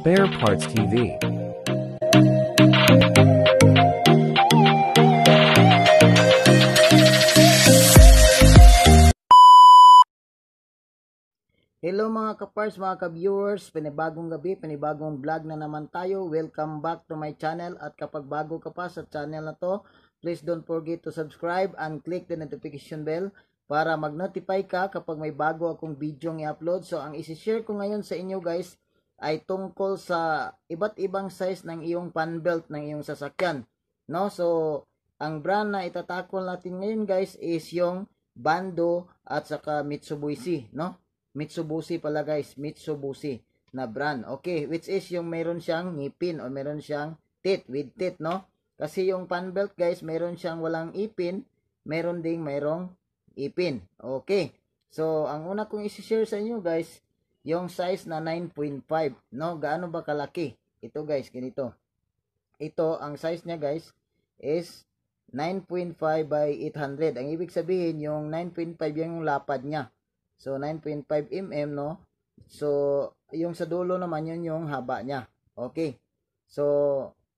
Spare Parts TV. Hello mga kapars, mga ka-viewers, panibagong gabi, panibagong vlog na naman tayo. Welcome back to my channel at kapag bago ka pa sa channel na to, please don't forget to subscribe and click the notification bell para mag-notify ka kapag may bago akong video ng i-upload. So ang isi-share ko ngayon sa inyo guys ay tungkol sa iba't ibang size ng iyong fan belt ng iyong sasakyan. No? So, ang brand na itatakol natin ngayon guys is yung Bando at saka Mitsubishi, no? Mitsubishi pala guys, Mitsubishi na brand. Okay, which is yung meron siyang ngipin o meron siyang teeth with teeth, no? Kasi yung fan belt guys, meron siyang walang ipin, meron ding merong ipin. Okay. So, ang una kong i-share sa inyo guys yung size na 9.5, no? Gaano ba kalaki? Ito guys, ganito. Ito, ang size niya guys is 9.5 by 800. Ang ibig sabihin, yung 9.5 yung lapad niya. So, 9.5 mm, no? So, yung sa dulo naman yun yung haba niya. Okay. So,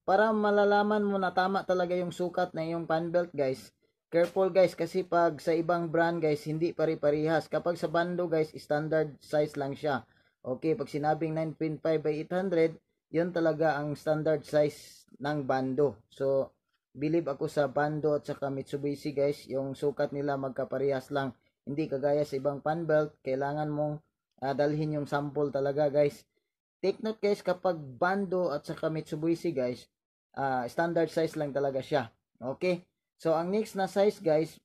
para malalaman mo na tama talaga yung sukat na yung fan belt guys, Careful guys kasi pag sa ibang brand guys hindi pare-parehas. Kapag sa bando guys standard size lang siya. Okay, pag sinabing 9.5 by 800, 'yon talaga ang standard size ng bando. So believe ako sa bando at sa Mitsubishi guys, yung sukat nila magkaparehas lang. Hindi kagaya sa ibang fan belt, kailangan mong uh, dalhin yung sample talaga guys. Take note guys kapag bando at sa Mitsubishi guys, uh, standard size lang talaga siya. Okay? So, ang next na size, guys,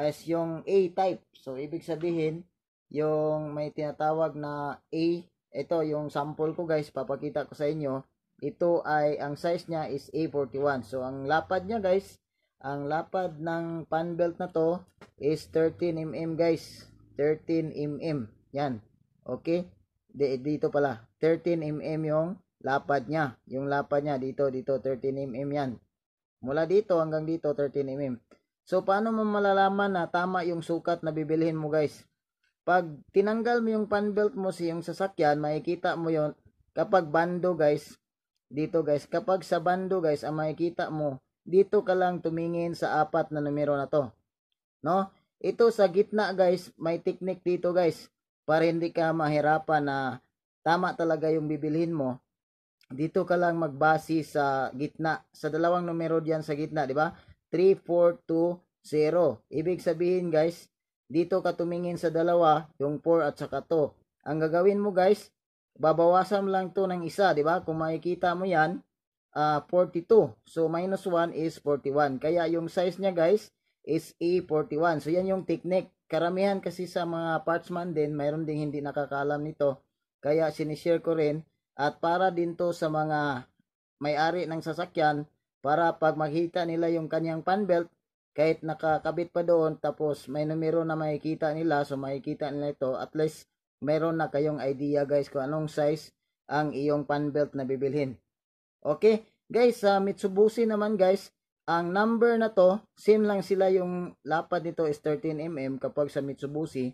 is yung A-type. So, ibig sabihin, yung may tinatawag na A, ito yung sample ko, guys, papakita ko sa inyo. Ito ay, ang size niya is A41. So, ang lapad niya, guys, ang lapad ng pan belt na to is 13mm, guys. 13mm. Yan. Okay? D dito pala. 13mm yung lapad niya. Yung lapad niya, dito, dito, 13mm yan. Mula dito hanggang dito 13 mm. So paano mo malalaman na tama yung sukat na bibilhin mo guys? Pag tinanggal mo yung fan belt mo sa yung sasakyan, makikita mo yon kapag bando guys. Dito guys, kapag sa bando guys, ang makikita mo, dito ka lang tumingin sa apat na numero na to. No? Ito sa gitna guys, may technique dito guys para hindi ka mahirapan na tama talaga yung bibilhin mo dito ka lang magbase sa gitna. Sa dalawang numero diyan sa gitna, di ba? 3420 Ibig sabihin guys, dito ka tumingin sa dalawa, yung 4 at saka 2. Ang gagawin mo guys, babawasan lang to ng isa, di ba? Kung makikita mo yan, uh, ah, 42. So minus 1 is 41. Kaya yung size niya guys is A41. So yan yung technique. Karamihan kasi sa mga partsman din, mayroon ding hindi nakakalam nito. Kaya sinishare ko rin at para din to sa mga may-ari ng sasakyan para pag makita nila yung kanyang panbelt kahit nakakabit pa doon tapos may numero na makikita nila so makikita nila ito at least meron na kayong idea guys kung anong size ang iyong panbelt na bibilhin okay guys sa uh, Mitsubishi naman guys ang number na to same lang sila yung lapad nito is 13mm kapag sa Mitsubishi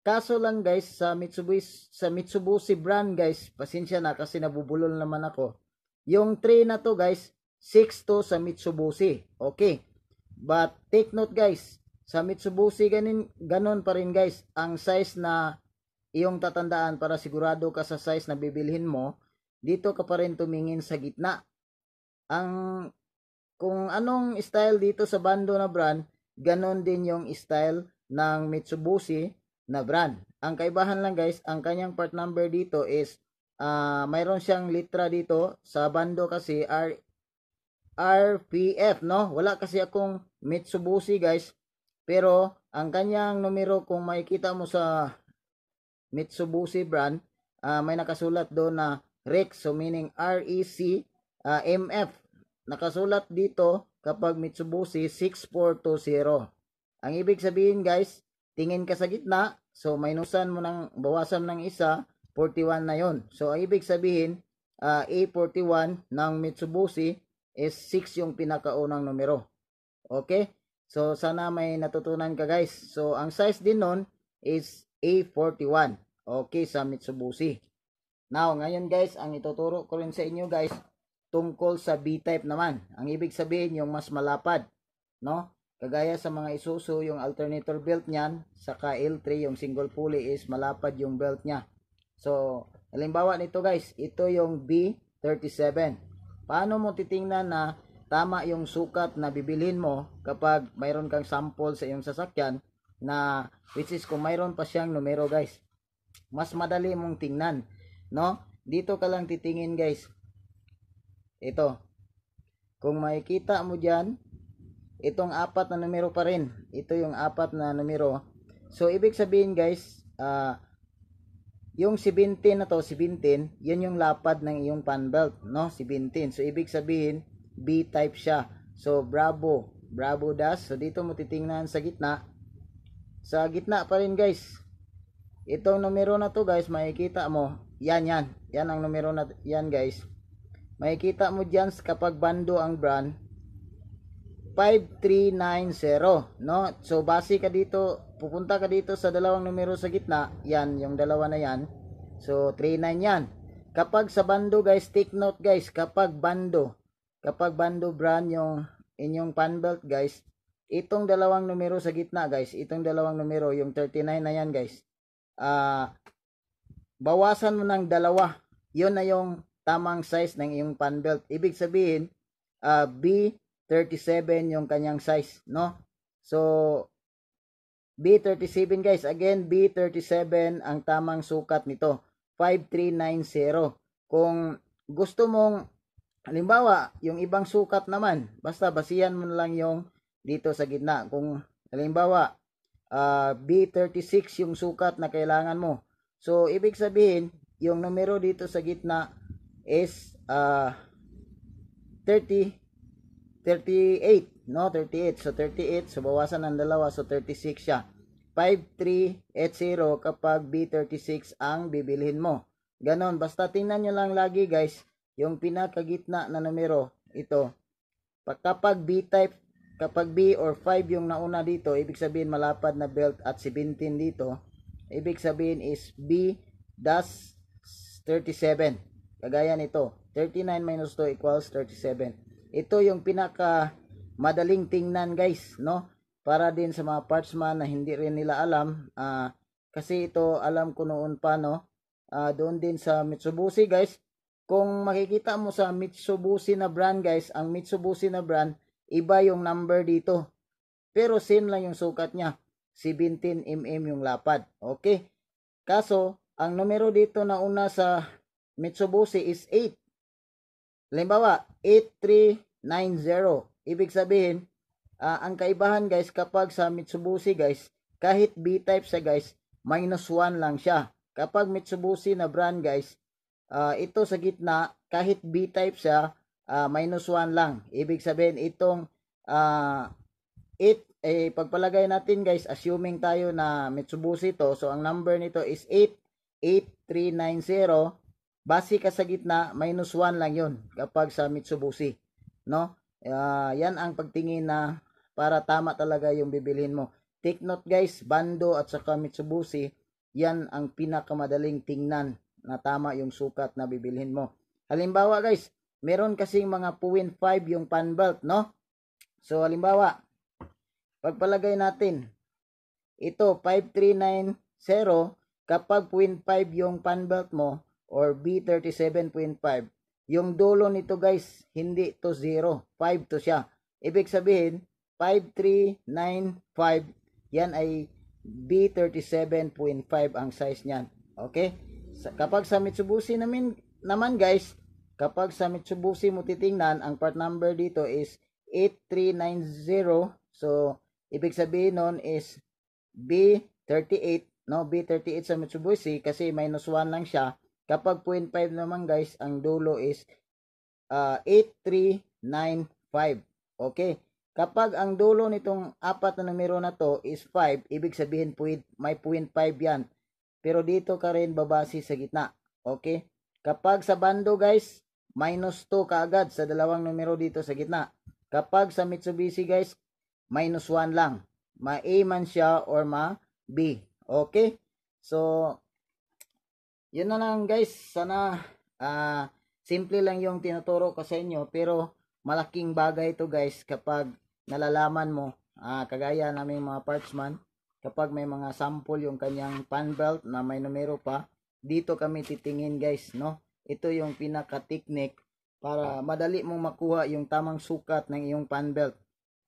Kaso lang guys, sa Mitsubishi, sa Mitsubishi brand guys, pasensya na kasi nabubulol naman ako. Yung 3 na to guys, 62 sa Mitsubishi. Okay. But take note guys, sa Mitsubishi ganin, ganon pa rin guys, ang size na iyong tatandaan para sigurado ka sa size na bibilhin mo, dito ka pa rin tumingin sa gitna. Ang kung anong style dito sa bando na brand, ganun din yung style ng Mitsubishi na brand. Ang kaibahan lang guys, ang kanyang part number dito is uh, mayroon siyang litra dito sa bando kasi R RPF no. Wala kasi akong Mitsubishi guys. Pero ang kanyang numero kung makikita mo sa Mitsubishi brand, uh, may nakasulat doon na REC so meaning REC uh, ah, MF. Nakasulat dito kapag Mitsubishi 6420. Ang ibig sabihin guys, tingin ka sa gitna, So, minusan mo ng, bawasan ng isa, 41 na yon. So, ang ibig sabihin, uh, ah, A41 ng Mitsubishi is 6 yung pinakaunang numero. Okay? So, sana may natutunan ka guys. So, ang size din nun is A41. Okay, sa Mitsubishi. Now, ngayon guys, ang ituturo ko rin sa inyo guys, tungkol sa B-type naman. Ang ibig sabihin, yung mas malapad. No? Kagaya sa mga Isuzu, yung alternator belt niyan, sa kl 3 yung single pulley is malapad yung belt niya. So, halimbawa nito guys, ito yung B37. Paano mo titingnan na tama yung sukat na bibilhin mo kapag mayroon kang sample sa iyong sasakyan na which is kung mayroon pa siyang numero guys mas madali mong tingnan no dito ka lang titingin guys ito kung makikita mo diyan, itong apat na numero pa rin ito yung apat na numero so ibig sabihin guys uh, yung 17 na to 17 yan yung lapad ng iyong fan belt no 17 so ibig sabihin B type siya so bravo bravo dash so dito mo titingnan sa gitna sa gitna pa rin guys itong numero na to guys makikita mo yan yan yan ang numero na yan guys makikita mo dyan kapag bando ang brand 5390 no so base ka dito pupunta ka dito sa dalawang numero sa gitna yan yung dalawa na yan so 39 yan kapag sa bando guys take note guys kapag bando kapag bando brand yung inyong pan belt guys itong dalawang numero sa gitna guys itong dalawang numero yung 39 na yan guys uh, bawasan mo ng dalawa yun na yung tamang size ng iyong pan belt ibig sabihin uh, B 37 yung kanyang size, no? So, B37 guys, again, B37 ang tamang sukat nito, 5390. Kung gusto mong, halimbawa, yung ibang sukat naman, basta basihan mo lang yung dito sa gitna. Kung, halimbawa, uh, ah, B36 yung sukat na kailangan mo. So, ibig sabihin, yung numero dito sa gitna is uh, ah, 30 38, no? 38. So, 38. So, bawasan ng dalawa. So, 36 siya. 5380 kapag B36 ang bibilhin mo. Ganon. Basta tingnan nyo lang lagi guys, yung pinakagitna na numero, ito. Kapag B-type, kapag B or 5 yung nauna dito, ibig sabihin malapad na belt at 17 dito, ibig sabihin is B-37. Kagaya nito, 39 minus 2 equals 37. Ito yung pinaka madaling tingnan guys, no? Para din sa mga parts man na hindi rin nila alam. Uh, kasi ito alam ko noon pa, no? Uh, doon din sa Mitsubishi guys. Kung makikita mo sa Mitsubishi na brand guys, ang Mitsubishi na brand, iba yung number dito. Pero same lang yung sukat niya. 17mm yung lapad. Okay? Kaso, ang numero dito na una sa Mitsubishi is 8. Halimbawa, 8390. Ibig sabihin, uh, ang kaibahan guys kapag sa Mitsubishi guys, kahit B-type siya guys, minus 1 lang siya. Kapag Mitsubishi na brand guys, uh, ito sa gitna, kahit B-type siya, uh, minus 1 lang. Ibig sabihin, itong uh, it, eh, pagpalagay natin guys, assuming tayo na Mitsubishi to, so ang number nito is 8, 8390. Base ka sa gitna, minus 1 lang yon kapag sa Mitsubishi. No? Uh, yan ang pagtingin na para tama talaga yung bibilhin mo. Take note guys, Bando at saka Mitsubishi, yan ang pinakamadaling tingnan na tama yung sukat na bibilhin mo. Halimbawa guys, meron kasing mga puwin 5 yung pan belt, no? So halimbawa, pagpalagay natin, ito 5390 kapag puwin 5 yung pan belt mo, or B37.5. Yung dulo nito guys, hindi to 0. 5 to siya. Ibig sabihin, 5395 yan ay B37.5 ang size niyan. Okay? Kapag sa Mitsubishi namin, naman guys, kapag sa Mitsubishi mo titingnan, ang part number dito is 8390. So, ibig sabihin noon is B38, no? B38 sa Mitsubishi kasi minus 1 lang siya. Kapag 0.5 naman guys, ang dulo is uh, ah, 8395. Okay. Kapag ang dulo nitong apat na numero na to is 5, ibig sabihin point, may 0.5 yan. Pero dito ka rin babasi sa gitna. Okay? Kapag sa bando guys, minus 2 kaagad sa dalawang numero dito sa gitna. Kapag sa Mitsubishi guys, minus 1 lang. Ma A man siya or ma B. Okay? So, yun na lang guys sana uh, simple lang yung tinuturo ko sa inyo pero malaking bagay to guys kapag nalalaman mo uh, kagaya naming mga parts man kapag may mga sample yung kanyang pan belt na may numero pa dito kami titingin guys no ito yung pinaka technique para madali mong makuha yung tamang sukat ng iyong pan belt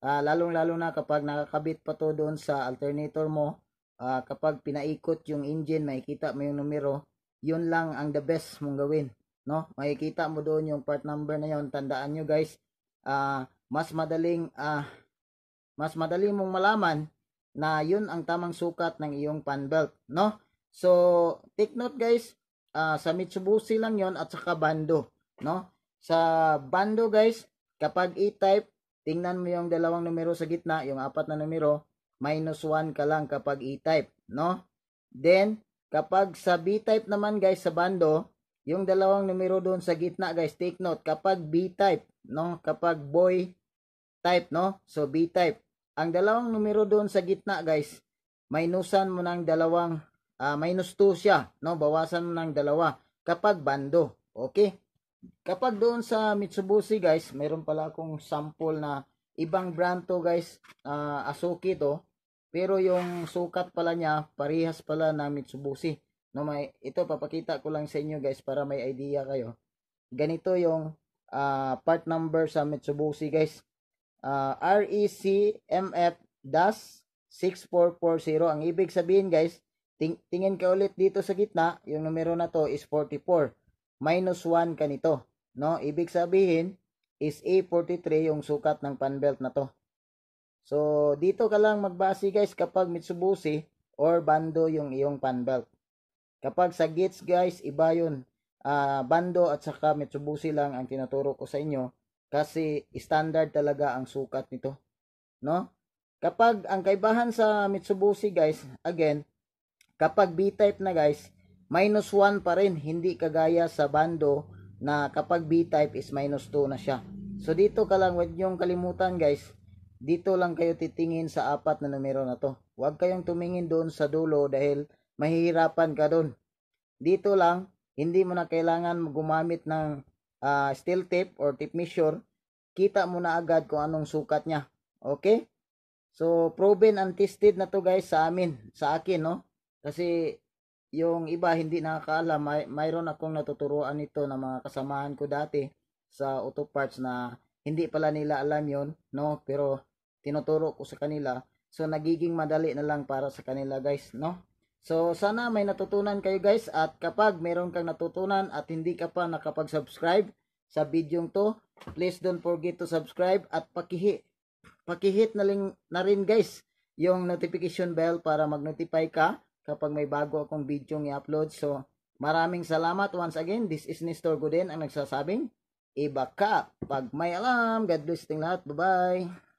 uh, ah, lalong lalo na kapag nakakabit pa to doon sa alternator mo uh, kapag pinaikot yung engine makikita mo yung numero yun lang ang the best mong gawin no makikita mo doon yung part number na yon tandaan nyo guys uh, mas madaling uh, mas madali mong malaman na yun ang tamang sukat ng iyong fan belt no so take note guys uh, sa Mitsubishi lang yon at saka bando no sa bando guys kapag e-type tingnan mo yung dalawang numero sa gitna yung apat na numero minus 1 ka lang kapag e-type no then Kapag sa B-type naman guys sa bando, yung dalawang numero doon sa gitna guys, take note. Kapag B-type, no? Kapag boy type, no? So B-type. Ang dalawang numero doon sa gitna guys, minusan mo ng dalawang, uh, minus 2 siya, no? Bawasan mo ng dalawa kapag bando. Okay? Kapag doon sa Mitsubishi guys, mayroon pala akong sample na ibang brand to guys, uh, Azuki to. Pero yung sukat pala niya, parehas pala ng Mitsubishi. No, may, ito papakita ko lang sa inyo guys para may idea kayo. Ganito yung uh, part number sa Mitsubishi guys. Uh, REC 6440 Ang ibig sabihin guys, ting tingin ka ulit dito sa gitna, yung numero na to is 44. Minus 1 kanito. No? Ibig sabihin is A43 yung sukat ng panbelt na to. So, dito ka lang magbase guys kapag Mitsubishi or Bando yung iyong panbelt. Kapag sa Gates guys, iba yun. Uh, Bando at saka Mitsubishi lang ang tinuturo ko sa inyo kasi standard talaga ang sukat nito. No? Kapag ang kaibahan sa Mitsubishi guys, again, kapag B-type na guys, minus 1 pa rin. Hindi kagaya sa Bando na kapag B-type is minus 2 na siya. So dito ka lang, huwag niyong kalimutan guys dito lang kayo titingin sa apat na numero na to. Huwag kayong tumingin doon sa dulo dahil mahihirapan ka doon. Dito lang, hindi mo na kailangan gumamit ng uh, steel tip or tip measure. Kita mo na agad kung anong sukat niya. Okay? So, proven and tested na to guys sa amin, sa akin, no? Kasi yung iba hindi nakakaalam, may, mayroon akong natuturuan nito ng mga kasamahan ko dati sa auto parts na hindi pala nila alam yon no? Pero tinuturo ko sa kanila. So, nagiging madali na lang para sa kanila guys, no? So, sana may natutunan kayo guys at kapag meron kang natutunan at hindi ka pa nakapag-subscribe sa video to, please don't forget to subscribe at pakihi, pakihit na, rin, na rin guys yung notification bell para mag-notify ka kapag may bago akong video i-upload. So, maraming salamat once again. This is Nestor Godin ang nagsasabing, iba ka pag may alam. God bless ting lahat. Bye-bye.